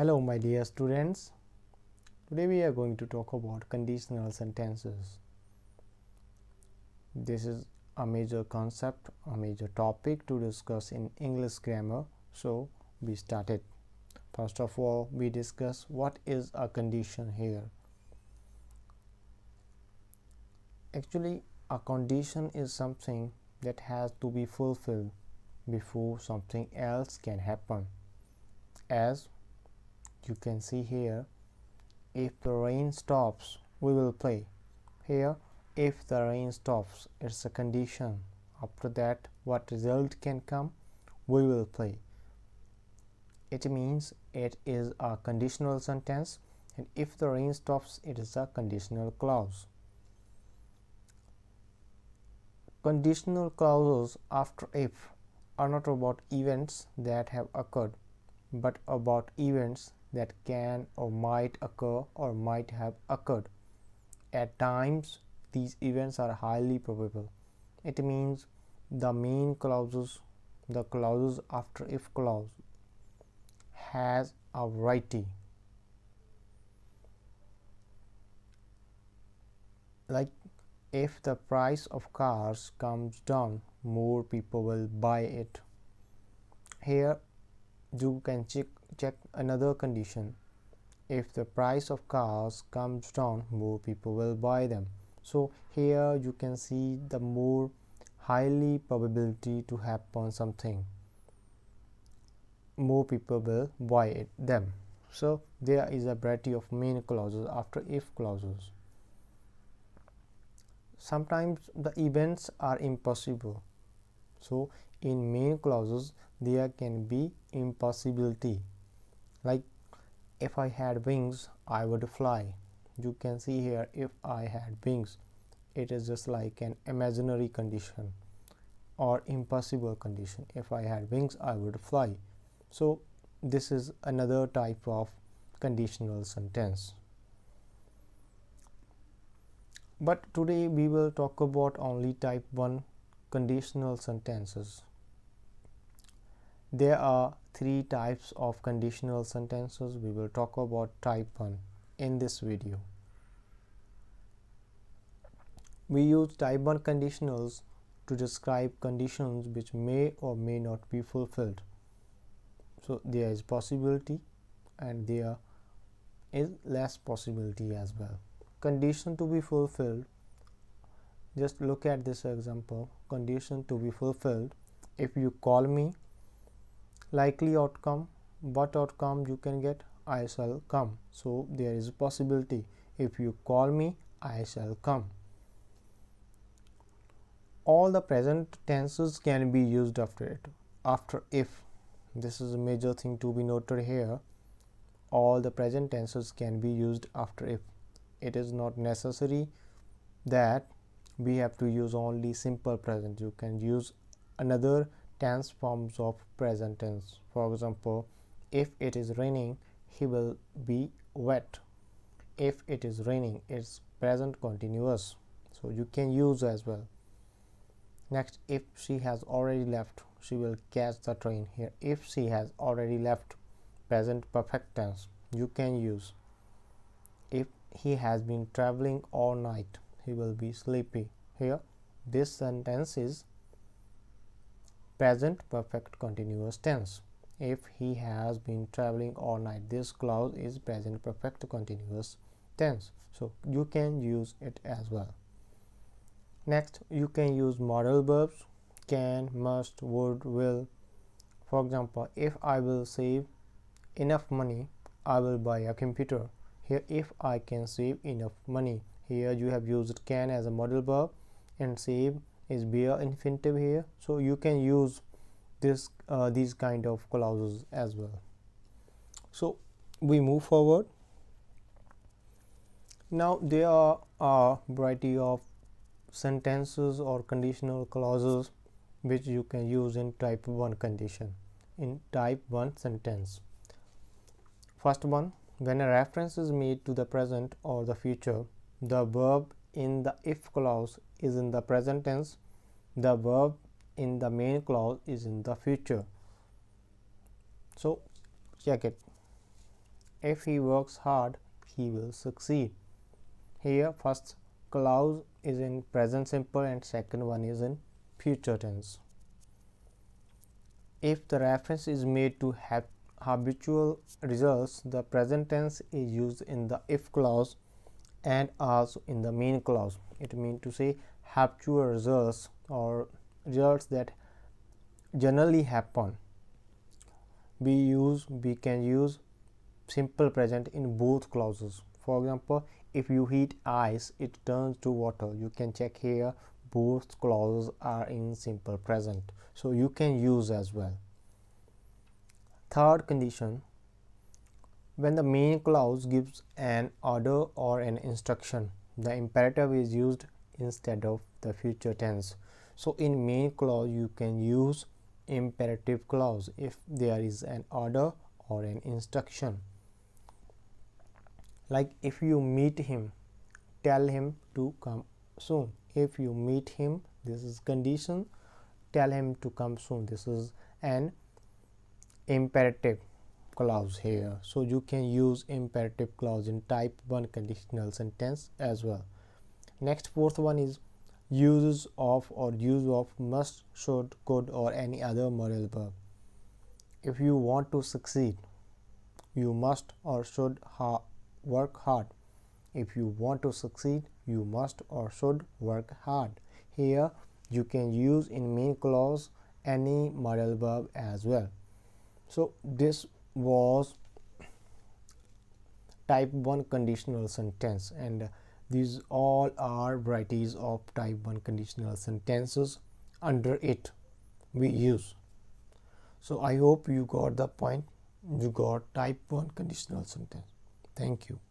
Hello my dear students. Today we are going to talk about conditional sentences. This is a major concept, a major topic to discuss in English grammar. So we started. First of all, we discuss what is a condition here. Actually, a condition is something that has to be fulfilled before something else can happen. As you can see here if the rain stops we will play here if the rain stops it's a condition after that what result can come we will play it means it is a conditional sentence and if the rain stops it is a conditional clause conditional clauses after if are not about events that have occurred but about events that can or might occur or might have occurred. At times, these events are highly probable. It means the main clauses, the clauses after if clause, has a variety. Like if the price of cars comes down, more people will buy it. Here you can check check another condition if the price of cars comes down more people will buy them so here you can see the more highly probability to happen something more people will buy it them so there is a variety of main clauses after if clauses sometimes the events are impossible so in main clauses there can be impossibility like if I had wings I would fly you can see here if I had wings it is just like an imaginary condition or impossible condition if I had wings I would fly so this is another type of conditional sentence but today we will talk about only type 1 conditional sentences there are three types of conditional sentences we will talk about type 1 in this video we use type 1 conditionals to describe conditions which may or may not be fulfilled so there is possibility and there is less possibility as well condition to be fulfilled just look at this example condition to be fulfilled if you call me likely outcome what outcome you can get I shall come so there is a possibility if you call me I shall come all the present tenses can be used after it after if this is a major thing to be noted here all the present tenses can be used after if it is not necessary that we have to use only simple present you can use another tense forms of present tense for example if it is raining he will be wet if it is raining it's present continuous so you can use as well next if she has already left she will catch the train here if she has already left present perfect tense you can use if he has been traveling all night he will be sleepy here this sentence is present perfect continuous tense if he has been traveling all night this clause is present perfect continuous tense so you can use it as well next you can use modal verbs can must would will for example if i will save enough money i will buy a computer here if i can save enough money here you have used can as a modal verb and save is bare infinitive here so you can use this uh, these kind of clauses as well so we move forward now there are a variety of sentences or conditional clauses which you can use in type 1 condition in type 1 sentence first one when a reference is made to the present or the future the verb in the if clause is in the present tense the verb in the main clause is in the future so check it if he works hard he will succeed here first clause is in present simple and second one is in future tense if the reference is made to habitual results the present tense is used in the if clause and also in the main clause it means to say habitual results or results that generally happen we use we can use simple present in both clauses for example if you heat ice it turns to water you can check here both clauses are in simple present so you can use as well third condition when the main clause gives an order or an instruction, the imperative is used instead of the future tense. So in main clause, you can use imperative clause if there is an order or an instruction. Like if you meet him, tell him to come soon. If you meet him, this is condition, tell him to come soon. This is an imperative clause here so you can use imperative clause in type 1 conditional sentence as well next fourth one is uses of or use of must should could or any other modal verb if you want to succeed you must or should ha work hard if you want to succeed you must or should work hard here you can use in main clause any modal verb as well so this was type 1 conditional sentence and these all are varieties of type 1 conditional sentences under it we use so i hope you got the point you got type 1 conditional sentence thank you